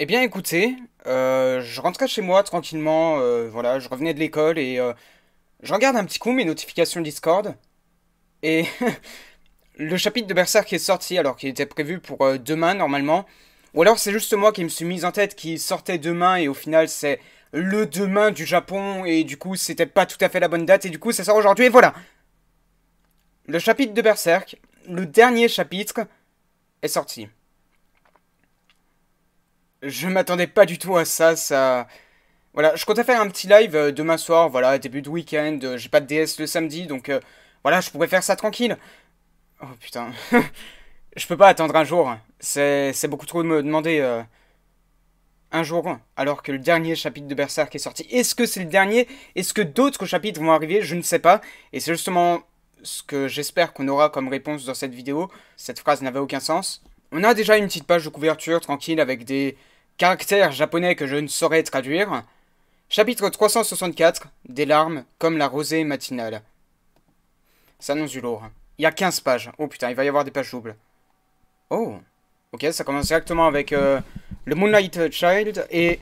Eh bien écoutez, euh, je rentrais chez moi tranquillement, euh, voilà, je revenais de l'école et j'en euh, je regarde un petit coup mes notifications Discord. Et le chapitre de Berserk est sorti alors qu'il était prévu pour demain normalement. Ou alors c'est juste moi qui me suis mis en tête qu'il sortait demain et au final c'est le demain du Japon et du coup c'était pas tout à fait la bonne date et du coup ça sort aujourd'hui et voilà. Le chapitre de Berserk, le dernier chapitre, est sorti je m'attendais pas du tout à ça, ça... Voilà, je comptais faire un petit live euh, demain soir, voilà, début de week-end, euh, j'ai pas de DS le samedi, donc euh, voilà, je pourrais faire ça tranquille. Oh putain, je peux pas attendre un jour, c'est beaucoup trop de me demander un jour, alors que le dernier chapitre de Berserk est sorti. Est-ce que c'est le dernier Est-ce que d'autres chapitres vont arriver Je ne sais pas, et c'est justement ce que j'espère qu'on aura comme réponse dans cette vidéo. Cette phrase n'avait aucun sens. On a déjà une petite page de couverture tranquille avec des caractères japonais que je ne saurais traduire. Chapitre 364, des larmes comme la rosée matinale. Ça annonce du lourd. Il y a 15 pages. Oh putain, il va y avoir des pages doubles. Oh. Ok, ça commence exactement avec euh, le Moonlight Child. Et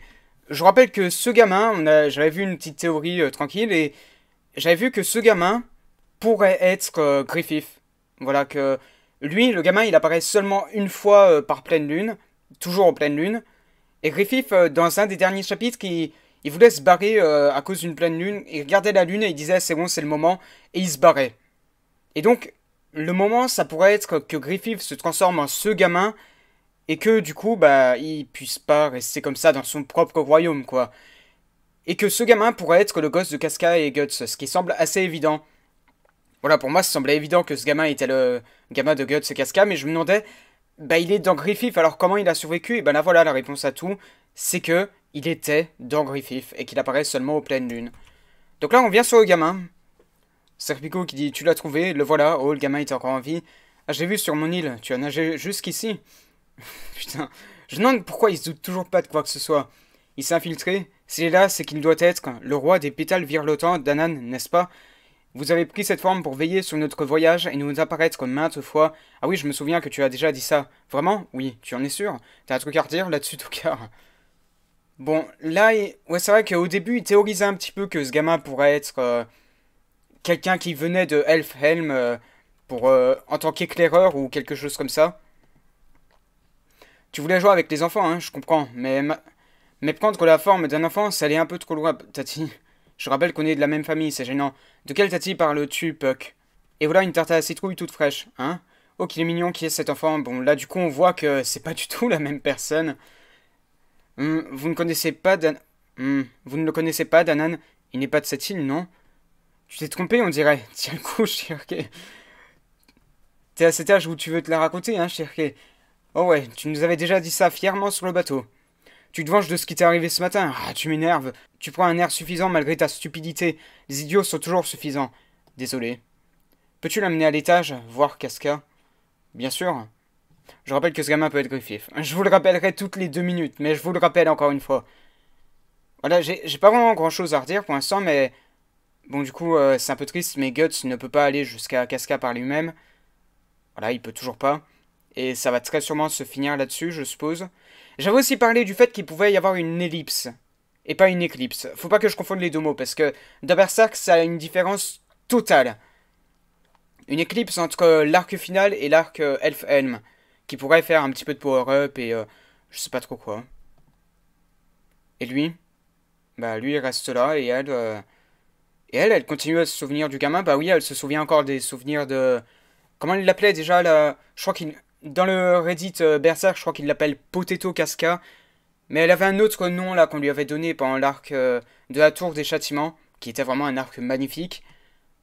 je rappelle que ce gamin, j'avais vu une petite théorie euh, tranquille, et j'avais vu que ce gamin pourrait être euh, Griffith. Voilà, que lui, le gamin, il apparaît seulement une fois euh, par pleine lune, toujours en pleine lune. Et Griffith, euh, dans un des derniers chapitres, il, il voulait se barrer euh, à cause d'une pleine lune. Il regardait la lune et il disait c'est bon, c'est le moment. Et il se barrait. Et donc, le moment, ça pourrait être que Griffith se transforme en ce gamin. Et que du coup, bah, il puisse pas rester comme ça dans son propre royaume, quoi. Et que ce gamin pourrait être le gosse de Casca et Guts, ce qui semble assez évident. Voilà, pour moi, ça semblait évident que ce gamin était le gamin de Guts ce Casca, mais je me demandais, bah il est dans Griffith, alors comment il a survécu Et ben là voilà la réponse à tout, c'est que il était dans Griffith et qu'il apparaît seulement aux pleines lunes. Donc là on vient sur le gamin. Serpico qui dit tu l'as trouvé, le voilà, oh le gamin est encore en vie. Ah j'ai vu sur mon île, tu as nagé jusqu'ici. Putain, je demande pourquoi il se doute toujours pas de quoi que ce soit. Il s'est infiltré, s'il est là, c'est qu'il doit être le roi des pétales virlotants d'Anan, n'est-ce pas vous avez pris cette forme pour veiller sur notre voyage et nous apparaître maintes fois. Ah oui, je me souviens que tu as déjà dit ça. Vraiment Oui, tu en es sûr T'as un truc à redire là-dessus, tout Bon, là, ouais, c'est vrai qu'au début, il théorisait un petit peu que ce gamin pourrait être euh, quelqu'un qui venait de Elfhelm euh, pour, euh, en tant qu'éclaireur ou quelque chose comme ça. Tu voulais jouer avec les enfants, hein, je comprends, mais, mais prendre la forme d'un enfant, ça allait un peu trop loin, Tati. Je rappelle qu'on est de la même famille, c'est gênant. De quel tati parles-tu, Puck Et voilà une tarte à la citrouille toute fraîche, hein Oh, qu'il est mignon qui est cet enfant. Bon, là, du coup, on voit que c'est pas du tout la même personne. Hum, vous ne connaissez pas Dan... Hum, vous ne le connaissez pas, Danan Il n'est pas de cette île, non Tu t'es trompé, on dirait. Tiens le coup, Shirke. T'es à cet âge où tu veux te la raconter, hein, Shirke Oh ouais, tu nous avais déjà dit ça fièrement sur le bateau. Tu te venges de ce qui t'est arrivé ce matin. Ah, tu m'énerves. Tu prends un air suffisant malgré ta stupidité. Les idiots sont toujours suffisants. Désolé. Peux-tu l'amener à l'étage, voir Casca Bien sûr. Je rappelle que ce gamin peut être griffif. Je vous le rappellerai toutes les deux minutes, mais je vous le rappelle encore une fois. Voilà, j'ai pas vraiment grand chose à redire pour l'instant, mais... Bon, du coup, euh, c'est un peu triste, mais Guts ne peut pas aller jusqu'à Casca par lui-même. Voilà, il peut toujours pas. Et ça va très sûrement se finir là-dessus, je suppose. J'avais aussi parlé du fait qu'il pouvait y avoir une ellipse et pas une éclipse. Faut pas que je confonde les deux mots parce que dans ça a une différence totale. Une éclipse entre l'arc final et l'arc Elf Helm qui pourrait faire un petit peu de power-up et euh, je sais pas trop quoi. Et lui Bah lui il reste là et elle... Euh, et elle, elle continue à se souvenir du gamin. Bah oui, elle se souvient encore des souvenirs de... Comment il l'appelait déjà là Je crois qu'il dans le Reddit euh, Berserk, je crois qu'il l'appelle Potato Casca. Mais elle avait un autre nom là qu'on lui avait donné pendant l'arc euh, de la Tour des Châtiments, qui était vraiment un arc magnifique.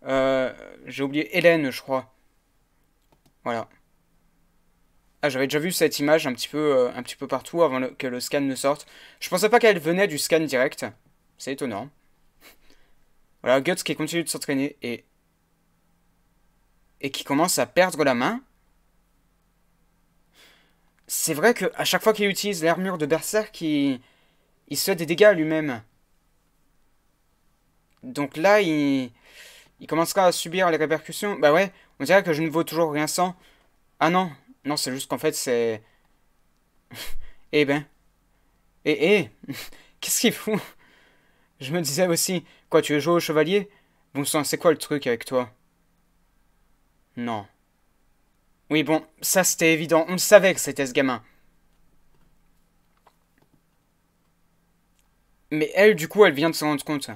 Euh, j'ai oublié Hélène, je crois. Voilà. Ah, j'avais déjà vu cette image un petit peu, un petit peu partout avant que le scan ne sorte. Je pensais pas qu'elle venait du scan direct. C'est étonnant. voilà, Guts qui continue de s'entraîner et... Et qui commence à perdre la main c'est vrai que à chaque fois qu'il utilise l'armure de Berserk, il, il se fait des dégâts lui-même. Donc là, il, il commencera à subir les répercussions. Bah ouais, on dirait que je ne vaux toujours rien sans. Ah non, non, c'est juste qu'en fait, c'est... eh ben... Eh, eh Qu'est-ce qu'il fout Je me disais aussi, quoi, tu veux jouer au chevalier Bon sang, c'est quoi le truc avec toi Non. Oui, bon, ça c'était évident. On savait que c'était ce gamin. Mais elle, du coup, elle vient de s'en rendre compte.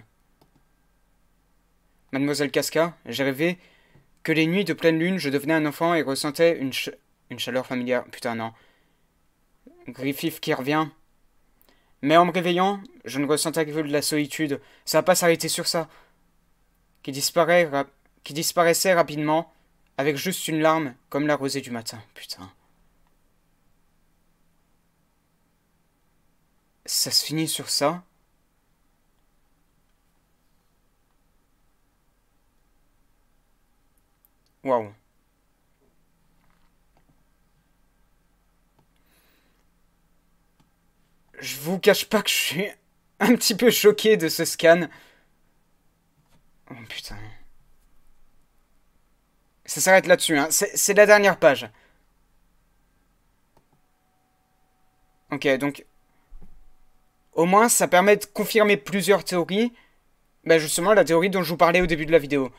Mademoiselle Casca, j'ai rêvé que les nuits de pleine lune, je devenais un enfant et ressentais une, une chaleur familière. Putain, non. Griffith qui revient. Mais en me réveillant, je ne ressentais que de la solitude. Ça va pas s'arrêter sur ça. Qui, disparaît qui disparaissait rapidement avec juste une larme, comme la rosée du matin. Putain. Ça se finit sur ça Waouh. Je vous cache pas que je suis un petit peu choqué de ce scan. Oh putain. Ça s'arrête là-dessus. Hein. C'est la dernière page. Ok, donc... Au moins, ça permet de confirmer plusieurs théories. Bah justement, la théorie dont je vous parlais au début de la vidéo.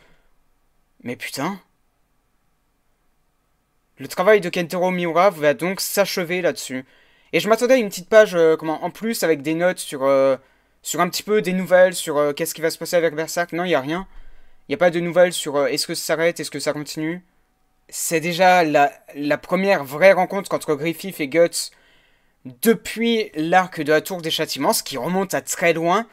Mais putain... Le travail de Kentaro Miura va donc s'achever là-dessus. Et je m'attendais à une petite page euh, comment, en plus avec des notes sur, euh, sur un petit peu des nouvelles, sur euh, qu'est-ce qui va se passer avec Berserk. Non, il n'y a rien n'y a pas de nouvelles sur euh, est-ce que ça s'arrête, est-ce que ça continue. C'est déjà la, première vraie rencontre entre Griffith et Guts depuis l'arc de la Tour des Châtiments, ce qui remonte à très loin.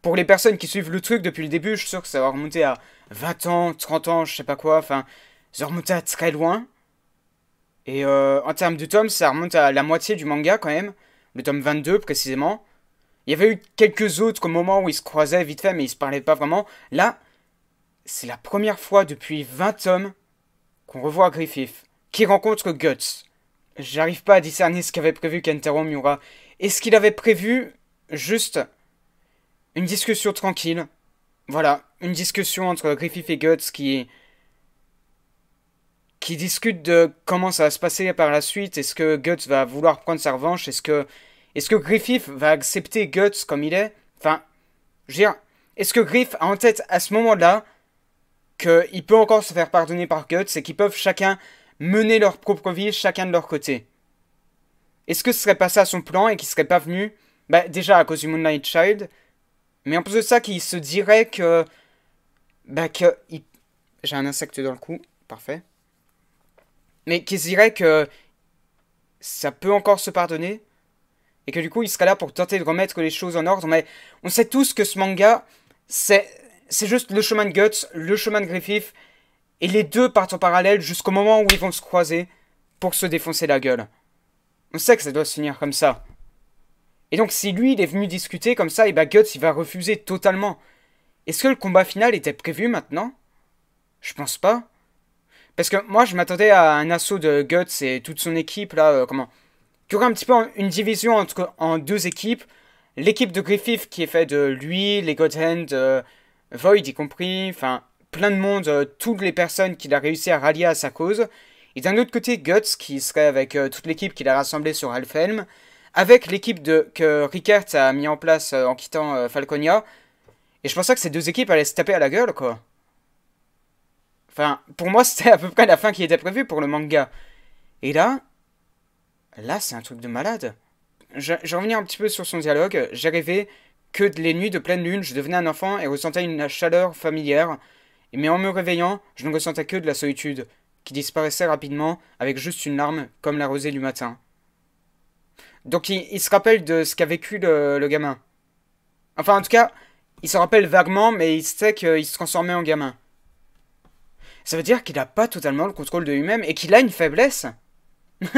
Pour les personnes qui suivent le truc depuis le début, je suis sûr que ça va remonter à 20 ans, 30 ans, je sais pas quoi, enfin, ça remonte à très loin. Et euh, en termes de tome ça remonte à la moitié du manga quand même, le tome 22 précisément. Il y avait eu quelques autres moment où ils se croisaient vite fait, mais ils se parlaient pas vraiment. Là, c'est la première fois depuis 20 tomes qu'on revoit Griffith, qui rencontre Guts. J'arrive pas à discerner ce qu'avait prévu Kentaro Miura. Est-ce qu'il avait prévu juste une discussion tranquille Voilà, une discussion entre Griffith et Guts qui qui discute de comment ça va se passer par la suite. Est-ce que Guts va vouloir prendre sa revanche Est-ce que est-ce que Griffith va accepter Guts comme il est Enfin, je veux dire, est-ce que Griff a en tête à ce moment-là qu'il peut encore se faire pardonner par Guts et qu'ils peuvent chacun mener leur propre vie, chacun de leur côté. Est-ce que ce serait pas ça son plan et qu'il serait pas venu bah, déjà à cause du Moonlight Child, mais en plus de ça, qu'il se dirait que. Bah, que. J'ai un insecte dans le cou, parfait. Mais qu'il se dirait que. Ça peut encore se pardonner. Et que du coup, il sera là pour tenter de remettre les choses en ordre. Mais on sait tous que ce manga, c'est c'est juste le chemin de Guts, le chemin de Griffith, et les deux partent en parallèle jusqu'au moment où ils vont se croiser pour se défoncer la gueule. On sait que ça doit se finir comme ça. Et donc si lui il est venu discuter comme ça, et bah Guts il va refuser totalement. Est-ce que le combat final était prévu maintenant Je pense pas. Parce que moi je m'attendais à un assaut de Guts et toute son équipe là, euh, comment Qu'il y aurait un petit peu une division entre, en deux équipes. L'équipe de Griffith qui est faite de lui, les God Void y compris, enfin plein de monde, euh, toutes les personnes qu'il a réussi à rallier à sa cause. Et d'un autre côté, Guts, qui serait avec euh, toute l'équipe qu'il a rassemblée sur Alfheim, avec l'équipe que Rickert a mis en place euh, en quittant Falconia. Et je pensais que ces deux équipes allaient se taper à la gueule, quoi. Enfin, pour moi, c'était à peu près la fin qui était prévue pour le manga. Et là, là, c'est un truc de malade. Je, vais revenir un petit peu sur son dialogue. J'ai rêvé que les nuits de pleine lune, je devenais un enfant et ressentais une chaleur familière, mais en me réveillant, je ne ressentais que de la solitude, qui disparaissait rapidement avec juste une larme, comme la rosée du matin. Donc il, se rappelle de ce qu'a vécu le, gamin. Enfin, en tout cas, il se rappelle vaguement, mais il sait qu'il se transformait en gamin. Ça veut dire qu'il n'a pas totalement le contrôle de lui-même et qu'il a une faiblesse. Je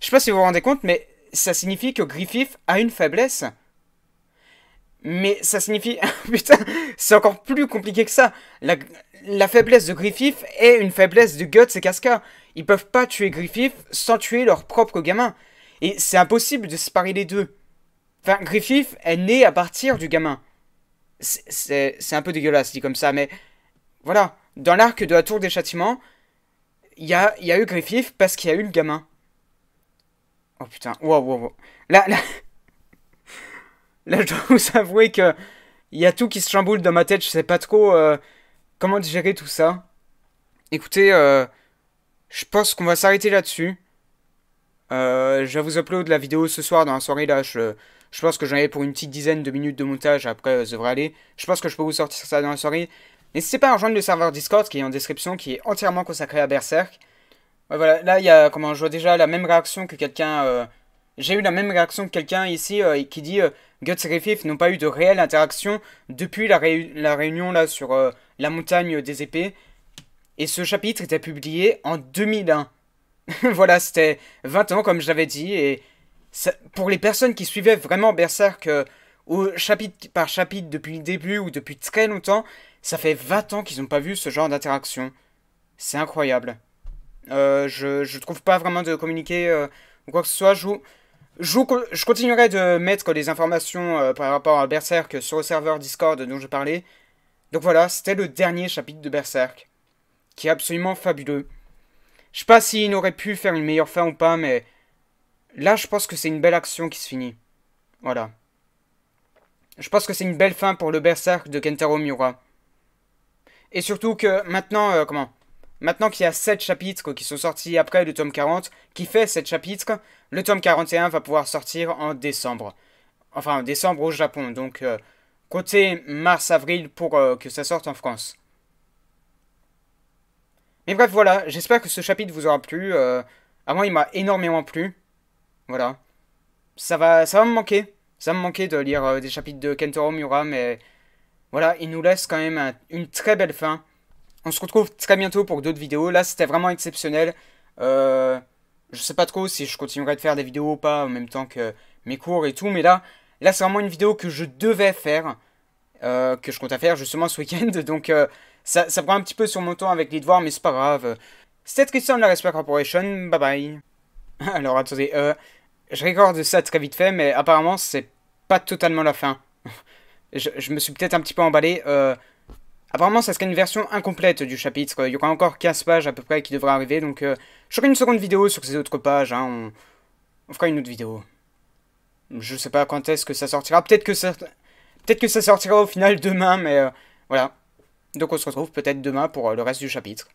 sais pas si vous vous rendez compte, mais ça signifie que Griffith a une faiblesse. Mais ça signifie... Putain, c'est encore plus compliqué que ça. La, faiblesse de Griffith est une faiblesse de Guts et Casca. Ils peuvent pas tuer Griffith sans tuer leur propre gamin. Et c'est impossible de séparer les deux. Enfin, Griffith est né à partir du gamin. C'est un peu dégueulasse dit comme ça, mais... Voilà, dans l'arc de la tour des châtiments, il y a, y a eu Griffith parce qu'il y a eu le gamin. Oh putain, wow, wow, wow. Là, là, Là, je dois vous avouer que il y a tout qui se chamboule dans ma tête. Je sais pas trop euh, comment gérer tout ça. Écoutez, euh, je pense qu'on va s'arrêter là-dessus. Euh, je vais vous upload la vidéo ce soir dans la soirée là. Je, pense que j'en ai pour une petite dizaine de minutes de montage. Après, ça devrait aller. Je pense que je peux vous sortir ça dans la soirée. N'hésitez pas à rejoindre le serveur Discord qui est en description, qui est entièrement consacré à Berserk. voilà, là, il y comment je vois déjà la même réaction que quelqu'un. J'ai eu la même réaction que quelqu'un ici qui dit Guts et n'ont pas eu de réelle interaction depuis la, réunion là sur euh, la montagne des épées. Et ce chapitre était publié en 2001. voilà, c'était 20 ans comme j'avais dit. Et pour les personnes qui suivaient vraiment Berserk ou euh, chapitre par chapitre depuis le début ou depuis très longtemps, ça fait 20 ans qu'ils n'ont pas vu ce genre d'interaction. C'est incroyable. Euh, je, ne trouve pas vraiment de communiquer ou quoi que ce soit. Je je, continuerai de mettre les informations euh, par rapport à Berserk sur le serveur Discord dont je parlais. Donc voilà, c'était le dernier chapitre de Berserk, qui est absolument fabuleux. Je sais pas s'il aurait pu faire une meilleure fin ou pas, mais là je pense que c'est une belle action qui se finit. Voilà. Je pense que c'est une belle fin pour le Berserk de Kentaro Miura. Et surtout que maintenant, euh, comment Maintenant qu'il y a 7 chapitres qui sont sortis après le tome 40, qui fait 7 chapitres, le tome 41 va pouvoir sortir en décembre. Enfin, en décembre au Japon, donc euh, côté mars-avril pour euh, que ça sorte en France. Mais bref, voilà, j'espère que ce chapitre vous aura plu. Euh, à moi, il m'a énormément plu. Voilà. Ça va, ça va me manquer. Ça va me manquer de lire des chapitres de Kentoro Mura, mais voilà, il nous laisse quand même une très belle fin. On se retrouve très bientôt pour d'autres vidéos. Là, c'était vraiment exceptionnel. Euh, je sais pas trop si je continuerai de faire des vidéos ou pas en même temps que mes cours et tout. Mais là, là c'est vraiment une vidéo que je devais faire. Euh, que je compte faire justement ce week-end. Donc euh, ça, prend un petit peu sur mon temps avec les devoirs, mais c'est pas grave. C'était Christian de la Respect Corporation. Bye bye. Alors attendez, je recorde ça très vite fait, mais apparemment c'est pas totalement la fin. je, me suis peut-être un petit peu emballé. Apparemment, ça sera une version incomplète du chapitre. Il y aura encore 15 pages à peu près qui devraient arriver, donc euh, je ferai une seconde vidéo sur ces autres pages. Hein. On... fera une autre vidéo. Je sais pas quand est-ce que ça sortira. Peut-être que ça... peut que ça sortira au final demain, mais euh, voilà. Donc on se retrouve peut-être demain pour euh, le reste du chapitre.